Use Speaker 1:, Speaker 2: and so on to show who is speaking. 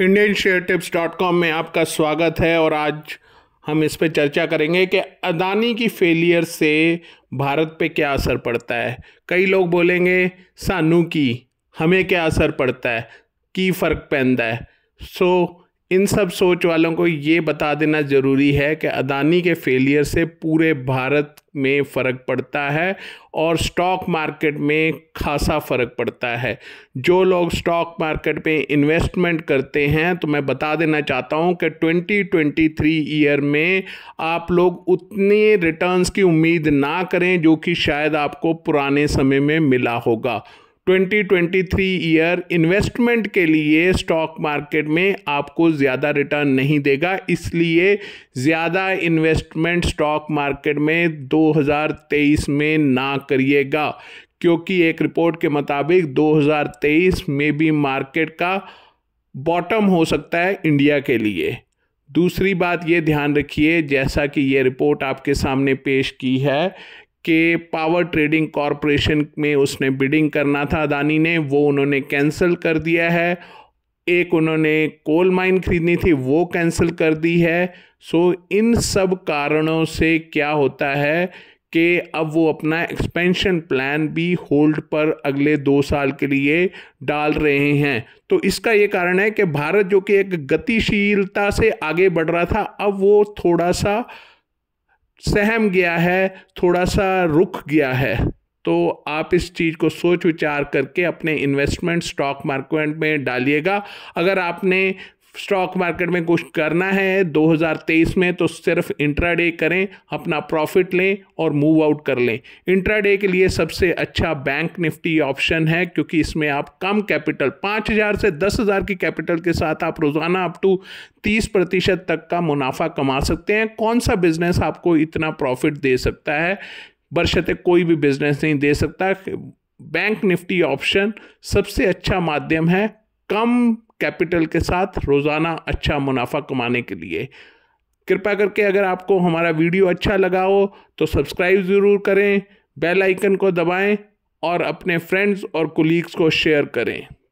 Speaker 1: Indian share tips dot com में आपका स्वागत है और आज हम इस पर चर्चा करेंगे कि अदानी की फेलियर से भारत पे क्या असर पड़ता है कई लोग बोलेंगे सानू की हमें क्या असर पड़ता है की फ़र्क पैदा है सो इन सब सोच वालों को ये बता देना ज़रूरी है कि अदानी के फेलियर से पूरे भारत में फ़र्क पड़ता है और स्टॉक मार्केट में खासा फ़र्क पड़ता है जो लोग स्टॉक मार्केट में इन्वेस्टमेंट करते हैं तो मैं बता देना चाहता हूं कि 2023 ईयर में आप लोग उतने रिटर्न्स की उम्मीद ना करें जो कि शायद आपको पुराने समय में मिला होगा 2023 ईयर इन्वेस्टमेंट के लिए स्टॉक मार्केट में आपको ज़्यादा रिटर्न नहीं देगा इसलिए ज़्यादा इन्वेस्टमेंट स्टॉक मार्केट में 2023 में ना करिएगा क्योंकि एक रिपोर्ट के मुताबिक 2023 में भी मार्केट का बॉटम हो सकता है इंडिया के लिए दूसरी बात ये ध्यान रखिए जैसा कि ये रिपोर्ट आपके सामने पेश की है के पावर ट्रेडिंग कॉरपोरेशन में उसने बिडिंग करना था अदानी ने वो उन्होंने कैंसिल कर दिया है एक उन्होंने कोल माइन खरीदनी थी वो कैंसिल कर दी है सो इन सब कारणों से क्या होता है कि अब वो अपना एक्सपेंशन प्लान भी होल्ड पर अगले दो साल के लिए डाल रहे हैं तो इसका ये कारण है कि भारत जो कि एक गतिशीलता से आगे बढ़ रहा था अब वो थोड़ा सा सहम गया है थोड़ा सा रुक गया है तो आप इस चीज़ को सोच विचार करके अपने इन्वेस्टमेंट स्टॉक मार्केट में डालिएगा अगर आपने स्टॉक मार्केट में कुछ करना है 2023 में तो सिर्फ इंट्राडे करें अपना प्रॉफिट लें और मूव आउट कर लें इंट्राडे के लिए सबसे अच्छा बैंक निफ्टी ऑप्शन है क्योंकि इसमें आप कम कैपिटल 5000 से 10000 की कैपिटल के साथ आप रोज़ाना अप टू 30 प्रतिशत तक का मुनाफा कमा सकते हैं कौन सा बिज़नेस आपको इतना प्रॉफिट दे सकता है बरसते कोई भी बिज़नेस नहीं दे सकता बैंक निफ्टी ऑप्शन सबसे अच्छा माध्यम है कम कैपिटल के साथ रोज़ाना अच्छा मुनाफा कमाने के लिए कृपा करके अगर आपको हमारा वीडियो अच्छा लगा हो तो सब्सक्राइब ज़रूर करें बेल आइकन को दबाएं और अपने फ्रेंड्स और कुलीग्स को शेयर करें